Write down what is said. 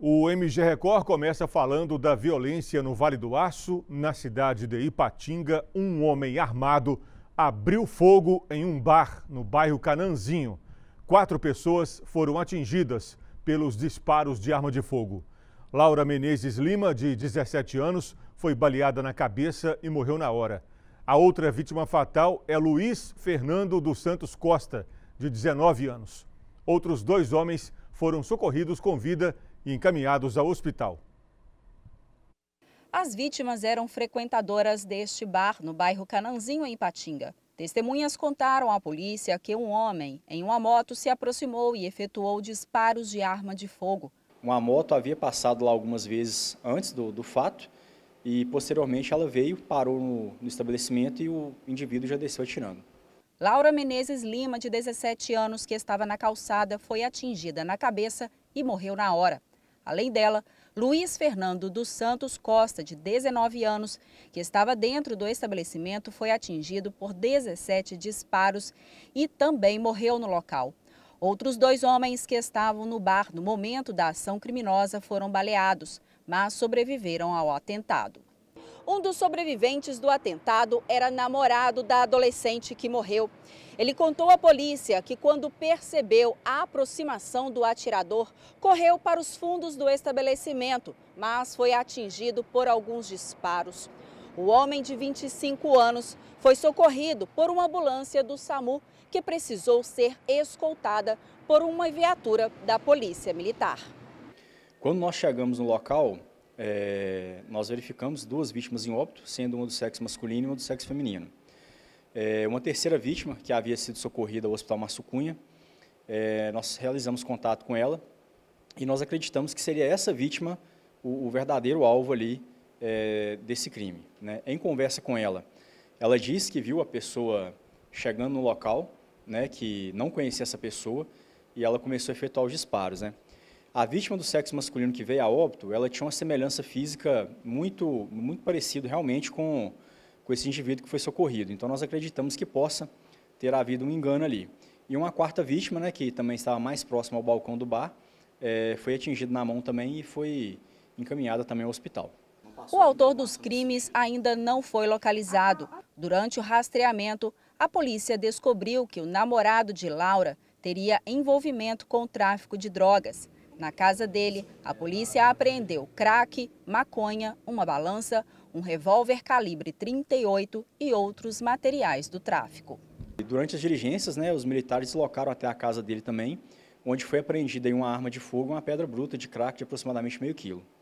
O MG Record começa falando da violência no Vale do Aço, na cidade de Ipatinga. Um homem armado abriu fogo em um bar no bairro Cananzinho. Quatro pessoas foram atingidas pelos disparos de arma de fogo. Laura Menezes Lima, de 17 anos, foi baleada na cabeça e morreu na hora. A outra vítima fatal é Luiz Fernando dos Santos Costa, de 19 anos. Outros dois homens foram socorridos com vida e encaminhados ao hospital. As vítimas eram frequentadoras deste bar no bairro Cananzinho, em Patinga. Testemunhas contaram à polícia que um homem em uma moto se aproximou e efetuou disparos de arma de fogo. Uma moto havia passado lá algumas vezes antes do, do fato e posteriormente ela veio, parou no, no estabelecimento e o indivíduo já desceu atirando. Laura Menezes Lima, de 17 anos, que estava na calçada, foi atingida na cabeça e morreu na hora. Além dela, Luiz Fernando dos Santos Costa, de 19 anos, que estava dentro do estabelecimento, foi atingido por 17 disparos e também morreu no local. Outros dois homens que estavam no bar no momento da ação criminosa foram baleados, mas sobreviveram ao atentado. Um dos sobreviventes do atentado era namorado da adolescente que morreu. Ele contou à polícia que, quando percebeu a aproximação do atirador, correu para os fundos do estabelecimento, mas foi atingido por alguns disparos. O homem de 25 anos foi socorrido por uma ambulância do SAMU que precisou ser escoltada por uma viatura da Polícia Militar. Quando nós chegamos no local, é, nós verificamos duas vítimas em óbito, sendo uma do sexo masculino e uma do sexo feminino. É, uma terceira vítima, que havia sido socorrida ao Hospital Marsucunha, é, nós realizamos contato com ela e nós acreditamos que seria essa vítima o, o verdadeiro alvo ali é, desse crime. Né? Em conversa com ela, ela disse que viu a pessoa chegando no local, né, que não conhecia essa pessoa, e ela começou a efetuar os disparos. Né? A vítima do sexo masculino que veio a óbito, ela tinha uma semelhança física muito, muito parecida realmente com, com esse indivíduo que foi socorrido. Então, nós acreditamos que possa ter havido um engano ali. E uma quarta vítima, né, que também estava mais próxima ao balcão do bar, é, foi atingida na mão também e foi encaminhada também ao hospital. O autor dos crimes ainda não foi localizado. Durante o rastreamento, a polícia descobriu que o namorado de Laura teria envolvimento com o tráfico de drogas. Na casa dele, a polícia apreendeu crack, maconha, uma balança, um revólver calibre 38 e outros materiais do tráfico. Durante as diligências, né, os militares deslocaram até a casa dele também, onde foi apreendida uma arma de fogo uma pedra bruta de crack de aproximadamente meio quilo.